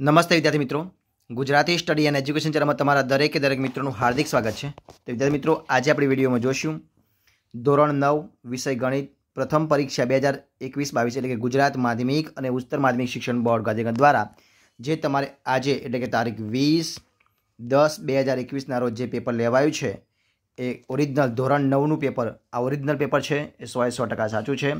નમસ્તે વિદ્યાર્થી મિત્રો ગુજરાતી સ્ટડી એન્ડ એજ્યુકેશન ચેનલમાં તમારા દરેકે દરેક મિત્રોનું હાર્દિક સ્વાગત છે તો વિદ્યાર્થી મિત્રો આજે આપણે વિડીયોમાં જોઈશું ધોરણ નવ વિષય ગણિત પ્રથમ પરીક્ષા બે હજાર એકવીસ બાવીસ એટલે કે ગુજરાત માધ્યમિક અને ઉચ્ચતર માધ્યમિક શિક્ષણ બોર્ડ ગાંધીનગર દ્વારા જે તમારે આજે એટલે કે તારીખ વીસ દસ બે હજાર એકવીસના રોજ જે પેપર લેવાયું છે એ ઓરિજિનલ ધોરણ નવનું પેપર આ ઓરિજિનલ પેપર છે એ સો એ સો ટકા સાચું છે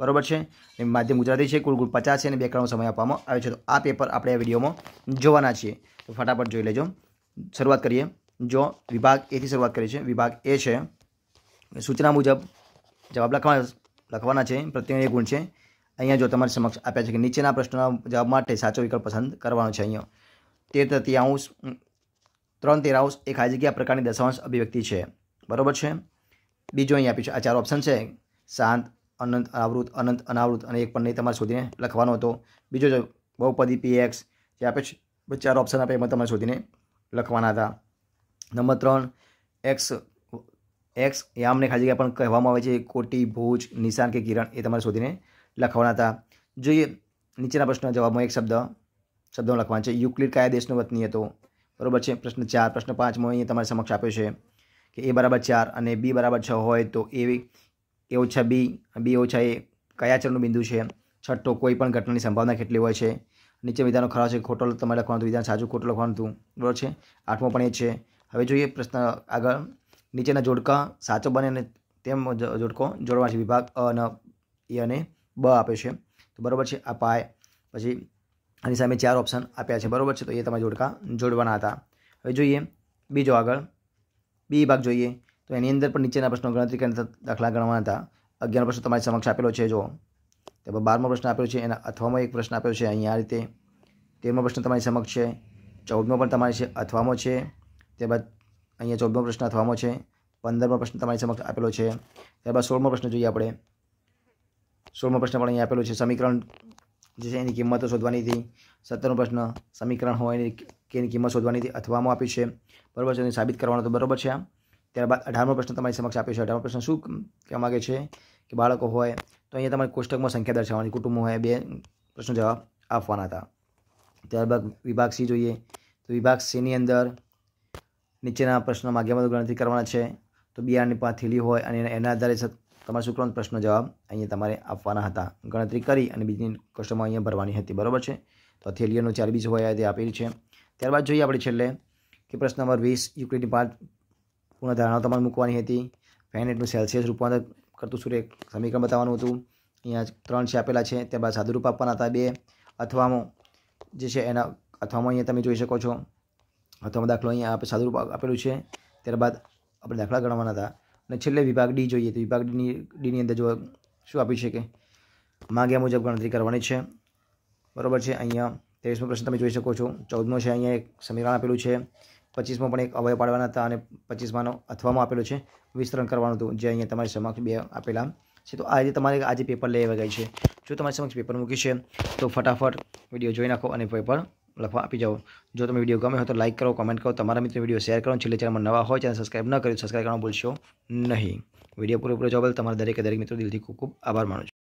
બરાબર છે માધ્યમ ગુજરાતી છે કુલ કુલ પચાસ છે અને બે બેકગ્રાઉન્ડ સમય આપવામાં આવે છે તો આ પેપર આપણે આ વિડીયોમાં જોવાના છીએ તો ફટાફટ જોઈ લેજો શરૂઆત કરીએ જો વિભાગ એથી શરૂઆત કરી છે વિભાગ એ છે સૂચના મુજબ જવાબ લખવા લખવાના છે પ્રત્યય ગુણ છે અહીંયા જો તમારી સમક્ષ આપ્યા છે કે નીચેના પ્રશ્નના જવાબ માટે સાચો વિકલ્પ પસંદ કરવાનો છે અહીંયા તેર તૃતીયાંશ ત્રણ તેરાંશ એ ખાલી જગ્યા પ્રકારની દશાંશ અભિવ્યક્તિ છે બરાબર છે બીજો અહીં આપ્યું છે આ ચાર ઓપ્શન છે શાંત અનંત આવૃત અનંત અનાવૃત અને એક પણ નહીં તમારે શોધીને લખવાનો હતો બીજો જ બહુપદી પી એક્સ જે આપે છે ચાર ઓપ્શન આપે એમાં તમારે શોધીને લખવાના હતા નંબર ત્રણ એક્સ એક્સ યામને ખાલી જગ્યા પણ કહેવામાં આવે છે કોટી ભુજ નિશાન કે કિરણ એ તમારે શોધીને લખવાના હતા જોઈએ નીચેના પ્રશ્નના જવાબમાં એક શબ્દ શબ્દો લખવાનો છે યુક્લિડ કયા દેશનો વતની હતો બરાબર છે પ્રશ્ન ચાર પ્રશ્ન પાંચમાં અહીંયા તમારી સમક્ષ આપ્યો છે કે એ બરાબર ચાર અને બી બરાબર છ હોય તો એ એ ઓછા બી બી ઓછા એ કયા ચરણનું બિંદુ છે છઠ્ઠો કોઈ પણ ઘટનાની સંભાવના કેટલી હોય છે નીચે વિધાનો ખરાબ છે ખોટો તમારે લખવાનું વિધાન સાચું ખોટું લખવાનું હતું બરાબર છે આઠમો પણ એ છે હવે જોઈએ પ્રશ્ન આગળ નીચેના જોડકા સાચો બને અને તેમ જોડકો જોડવા છે વિભાગ અ અને એ અને બ આપે છે તો બરાબર છે આ પાય પછી આની સામે ચાર ઓપ્શન આપ્યા છે બરાબર છે તો એ તમારા જોડકા જોડવાના હતા હવે જોઈએ બીજો આગળ બી ભાગ જોઈએ તો એની અંદર પણ નીચેના પ્રશ્નો ગણતરી કરીને દાખલા ગણવાના હતા અગિયાર પ્રશ્ન તમારી સમક્ષ આપેલો છે જો તેમાં બારમો પ્રશ્ન આપેલો છે એના અથવામાં એક પ્રશ્ન આપ્યો છે અહીંયા આ રીતે તેરમો પ્રશ્ન તમારી સમક્ષ છે ચૌદમો પણ તમારી છે અથવામાં છે ત્યારબાદ અહીંયા ચૌદમો પ્રશ્ન અથવામાં છે પંદરમો પ્રશ્ન તમારી સમક્ષ આપેલો છે ત્યારબાદ સોળમો પ્રશ્ન જોઈએ આપણે સોળમો પ્રશ્ન પણ અહીંયા આપેલો છે સમીકરણ જે છે એની કિંમતો શોધવાની હતી સત્તરમો પ્રશ્ન સમીકરણ હોય એની કે એની કિંમત શોધવાની હતી અથવામાં આપી છે બરાબર છે એને સાબિત કરવાનો તો બરાબર છે આ ત્યારબાદ અઢારમો પ્રશ્ન તમારી સમક્ષ આપ્યો છે અઢારમો પ્રશ્ન શું કહેવા માગે છે કે બાળકો હોય તો અહીંયા તમારે કોષ્ટકમાં સંખ્યા દર્શાવવાની કુટુંબ હોય બે પ્રશ્નો જવાબ આપવાના હતા ત્યારબાદ વિભાગ સી જોઈએ તો વિભાગ સીની અંદર નીચેના પ્રશ્નો માગ્યામાં ગણતરી કરવાના છે તો બિયારણની પાંચ થેલી હોય અને એના આધારે તમારા શુક્રવાર પ્રશ્નનો જવાબ અહીંયા તમારે આપવાના હતા ગણતરી કરી અને બીજી કસ્ટમર અહીંયા ભરવાની હતી બરાબર છે તો થેલીઓનો ચાર બીજ હોય તે આપેલી છે ત્યારબાદ જોઈએ આપણે છેલ્લે કે પ્રશ્ન નંબર વીસ યુક્રેનની પાંચ પૂર્ણધારણાઓ તમારે મૂકવાની હતી ફેનેટનું સેલ્સિયસ રૂપાંતર કરતું સૂર્ય સમીકરણ બતાવવાનું હતું અહીંયા ત્રણ છે આપેલા છે ત્યારબાદ સાદુરૂપ આપવાના હતા બે અથવામાં જે છે એના અથવામાં અહીંયા તમે જોઈ શકો છો અથવામાં દાખલો અહીંયા આપણે સાદુરૂપ આપેલું છે ત્યારબાદ આપણે દાખલા ગણવાના હતા અને છેલ્લે વિભાગ ડી જોઈએ તો વિભાગ ડીની ડીની અંદર જો શું આપ્યું છે કે માગ્યા મુજબ ગણતરી કરવાની છે બરાબર છે અહીંયા ત્રેવીસમો પ્રશ્ન તમે જોઈ શકો છો ચૌદમો છે અહીંયા એક સમીકરણ આપેલું છે પચીસમાં પણ એક અવયવ પાડવાના હતા અને પચીસમાનો અથવામાં આપેલો છે વિસ્તરણ કરવાનું હતું જે અહીંયા તમારી સમક્ષ બે આપેલા છે તો આ રીતે તમારે આજે પેપર લઈ આવ્યા છે જો તમારી સમક્ષ પેપર મૂકી છે તો ફટાફટ વિડીયો જોઈ નાખો અને પેપર લખવા આપી જાઓ જો તમે વિડીયો ગમે હોય તો લાઇક કરો કોમેન્ટ કરો તમારા મિત્રો વિડીયો શેર કરો છેલ્લે ચેનલમાં નવા હોય ચેનલ સબસ્ક્રાઈબ ન કર્યું સબસ્ક્રાઈબ કરવાનું ભૂલશો નહીં વિડીયો પૂરો જોવા બદલ તમારા દરેક દરેક મિત્રો દિલથી ખૂબ ખૂબ આભાર માનું છું